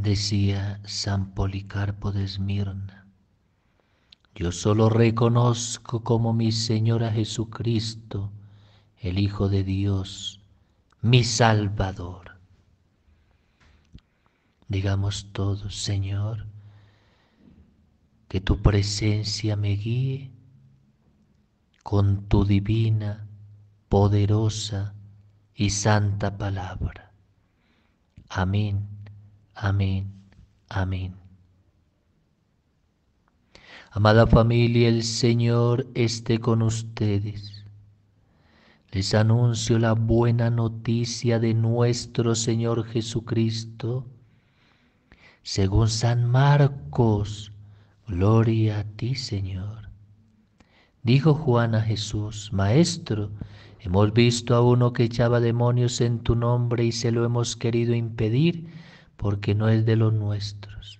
decía San Policarpo de Esmirna. Yo solo reconozco como mi Señor a Jesucristo, el Hijo de Dios, mi Salvador. Digamos todos, Señor, que tu presencia me guíe con tu divina, poderosa y santa palabra. Amén Amén. Amén. Amada familia, el Señor esté con ustedes. Les anuncio la buena noticia de nuestro Señor Jesucristo. Según San Marcos, gloria a ti, Señor. Dijo Juan a Jesús, Maestro, hemos visto a uno que echaba demonios en tu nombre y se lo hemos querido impedir porque no es de los nuestros.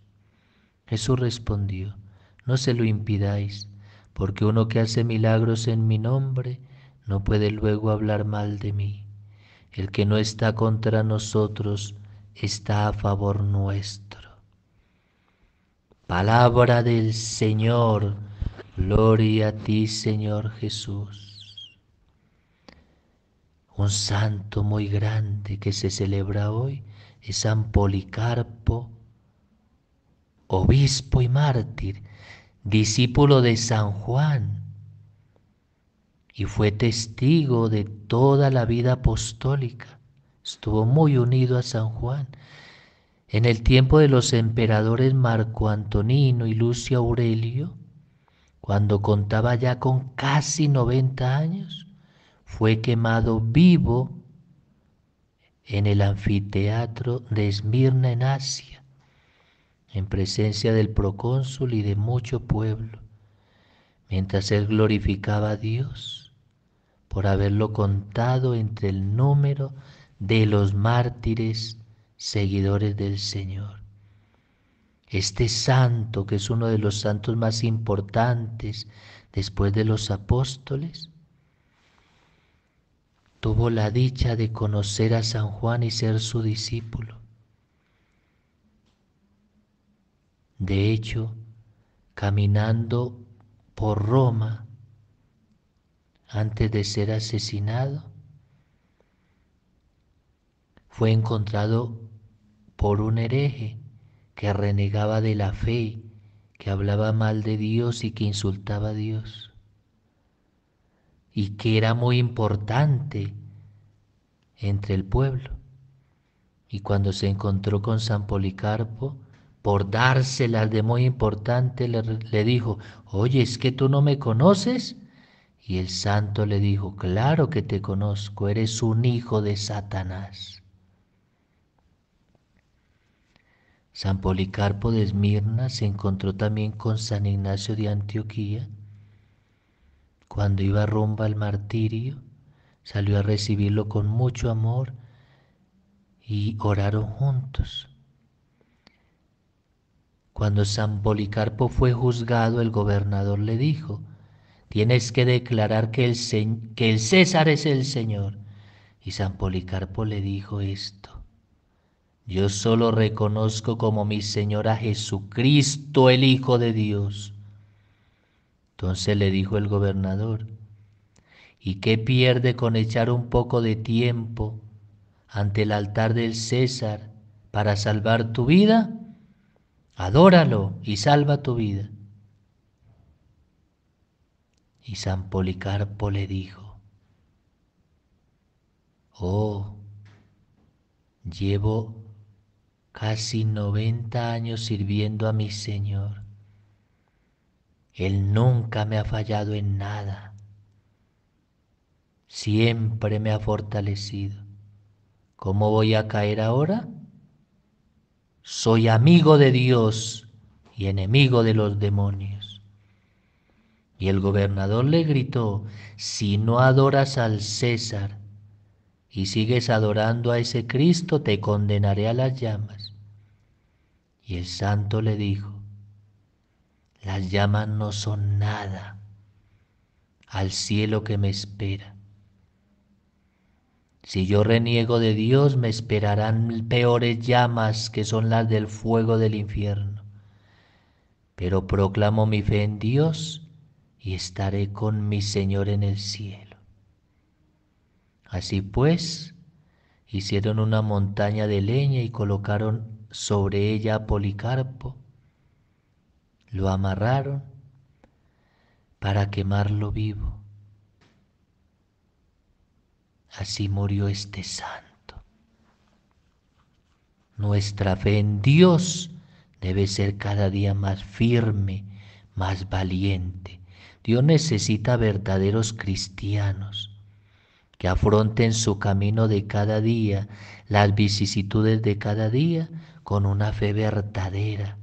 Jesús respondió, no se lo impidáis, porque uno que hace milagros en mi nombre no puede luego hablar mal de mí. El que no está contra nosotros está a favor nuestro. Palabra del Señor, gloria a ti Señor Jesús. Un santo muy grande que se celebra hoy es San Policarpo, obispo y mártir, discípulo de San Juan, y fue testigo de toda la vida apostólica. Estuvo muy unido a San Juan. En el tiempo de los emperadores Marco Antonino y Lucio Aurelio, cuando contaba ya con casi 90 años, fue quemado vivo en el anfiteatro de Esmirna en Asia, en presencia del procónsul y de mucho pueblo, mientras él glorificaba a Dios por haberlo contado entre el número de los mártires seguidores del Señor. Este santo, que es uno de los santos más importantes después de los apóstoles, tuvo la dicha de conocer a San Juan y ser su discípulo. De hecho, caminando por Roma, antes de ser asesinado, fue encontrado por un hereje que renegaba de la fe, que hablaba mal de Dios y que insultaba a Dios, y que era muy importante entre el pueblo. Y cuando se encontró con San Policarpo, por dárselas de muy importante, le, dijo, oye, ¿es que tú no me conoces? Y el santo le dijo, claro que te conozco, eres un hijo de Satanás. San Policarpo de Esmirna se encontró también con San Ignacio de Antioquía cuando iba rumbo al martirio salió a recibirlo con mucho amor y oraron juntos. Cuando San Policarpo fue juzgado, el gobernador le dijo, tienes que declarar que el, César es el Señor. Y San Policarpo le dijo esto, yo solo reconozco como mi Señor a Jesucristo, el Hijo de Dios. Entonces le dijo el gobernador, ¿Y qué pierde con echar un poco de tiempo ante el altar del César para salvar tu vida? Adóralo y salva tu vida. Y San Policarpo le dijo, oh, llevo casi 90 años sirviendo a mi Señor. Él nunca me ha fallado en nada siempre me ha fortalecido. ¿Cómo voy a caer ahora? Soy amigo de Dios y enemigo de los demonios. Y el gobernador le gritó, si no adoras al César y sigues adorando a ese Cristo, te condenaré a las llamas. Y el santo le dijo, las llamas no son nada al cielo que me espera. Si yo reniego de Dios, me esperarán peores llamas que son las del fuego del infierno. Pero proclamo mi fe en Dios y estaré con mi Señor en el cielo. Así pues, hicieron una montaña de leña y colocaron sobre ella a Policarpo, lo amarraron para quemarlo vivo. Así murió este santo. Nuestra fe en Dios debe ser cada día más firme, más valiente. Dios necesita verdaderos cristianos que afronten su camino de cada día, las vicisitudes de cada día, con una fe verdadera,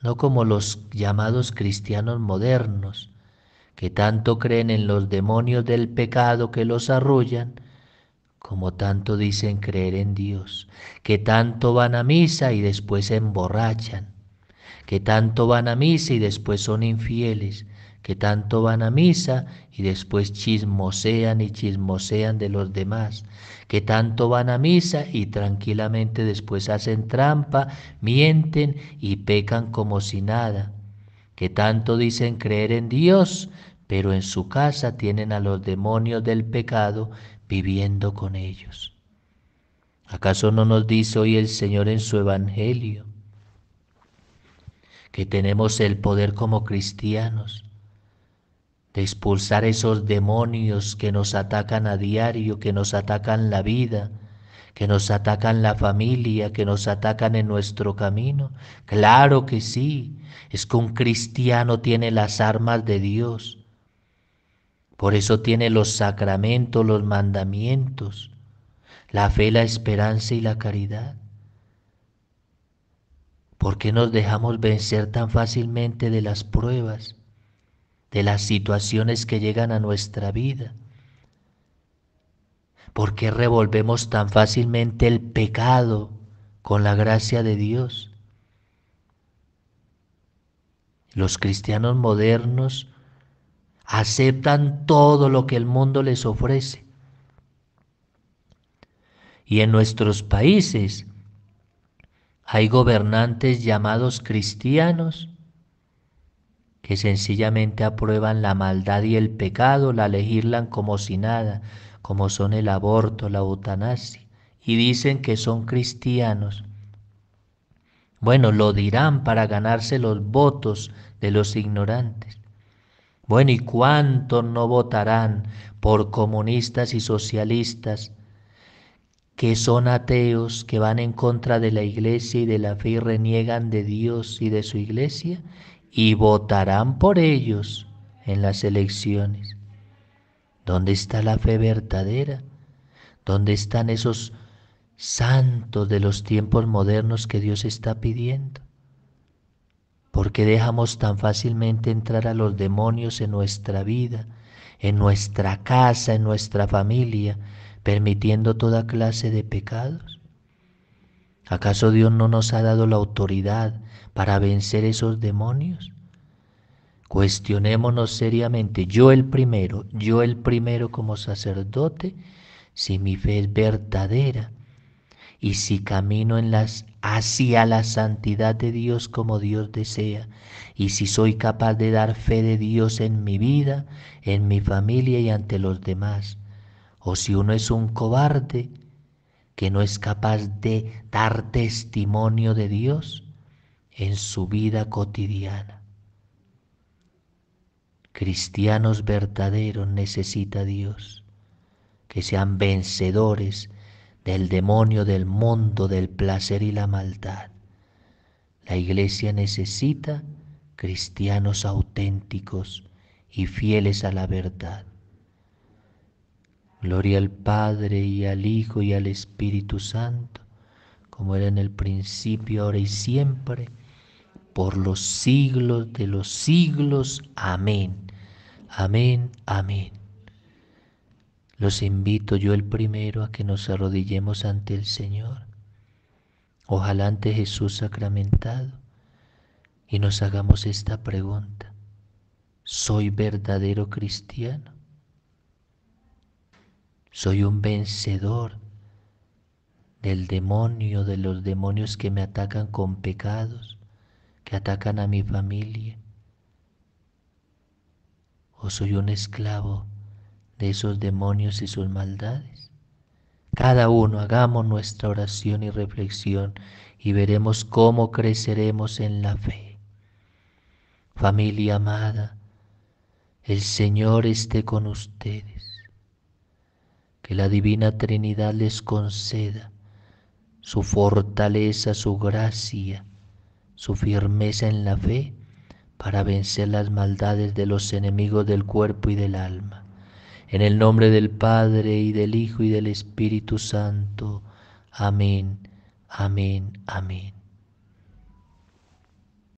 no como los llamados cristianos modernos, que tanto creen en los demonios del pecado que los arrullan, como tanto dicen creer en Dios, que tanto van a misa y después se emborrachan, que tanto van a misa y después son infieles, que tanto van a misa y después chismosean y chismosean de los demás, que tanto van a misa y tranquilamente después hacen trampa, mienten y pecan como si nada, que tanto dicen creer en Dios, pero en su casa tienen a los demonios del pecado viviendo con ellos. ¿Acaso no nos dice hoy el Señor en su Evangelio que tenemos el poder como cristianos de expulsar esos demonios que nos atacan a diario, que nos atacan la vida, que nos atacan la familia, que nos atacan en nuestro camino. Claro que sí, es que un cristiano tiene las armas de Dios. Por eso tiene los sacramentos, los mandamientos, la fe, la esperanza y la caridad. ¿Por qué nos dejamos vencer tan fácilmente de las pruebas, de las situaciones que llegan a nuestra vida? ¿Por qué revolvemos tan fácilmente el pecado con la gracia de Dios? Los cristianos modernos aceptan todo lo que el mundo les ofrece. Y en nuestros países hay gobernantes llamados cristianos que sencillamente aprueban la maldad y el pecado, la legislan como si nada como son el aborto, la eutanasia, y dicen que son cristianos. Bueno, lo dirán para ganarse los votos de los ignorantes. Bueno, ¿y cuántos no votarán por comunistas y socialistas que son ateos, que van en contra de la iglesia y de la fe y reniegan de Dios y de su iglesia? Y votarán por ellos en las elecciones. ¿Dónde está la fe verdadera? ¿Dónde están esos santos de los tiempos modernos que Dios está pidiendo? ¿Por qué dejamos tan fácilmente entrar a los demonios en nuestra vida, en nuestra casa, en nuestra familia, permitiendo toda clase de pecados? ¿Acaso Dios no nos ha dado la autoridad para vencer esos demonios? Cuestionémonos seriamente, yo el primero, yo el primero como sacerdote, si mi fe es verdadera y si camino en las hacia la santidad de Dios como Dios desea y si soy capaz de dar fe de Dios en mi vida, en mi familia y ante los demás. O si uno es un cobarde que no es capaz de dar testimonio de Dios en su vida cotidiana cristianos verdaderos necesita Dios, que sean vencedores del demonio, del mundo, del placer y la maldad. La iglesia necesita cristianos auténticos y fieles a la verdad. Gloria al Padre y al Hijo y al Espíritu Santo, como era en el principio, ahora y siempre, por los siglos de los siglos. Amén. Amén, amén. Los invito yo el primero a que nos arrodillemos ante el Señor, ojalá ante Jesús sacramentado, y nos hagamos esta pregunta. ¿Soy verdadero cristiano? ¿Soy un vencedor del demonio, de los demonios que me atacan con pecados, que atacan a mi familia, ¿O soy un esclavo de esos demonios y sus maldades? Cada uno hagamos nuestra oración y reflexión y veremos cómo creceremos en la fe. Familia amada, el Señor esté con ustedes. Que la Divina Trinidad les conceda su fortaleza, su gracia, su firmeza en la fe para vencer las maldades de los enemigos del cuerpo y del alma. En el nombre del Padre y del Hijo y del Espíritu Santo. Amén, amén, amén.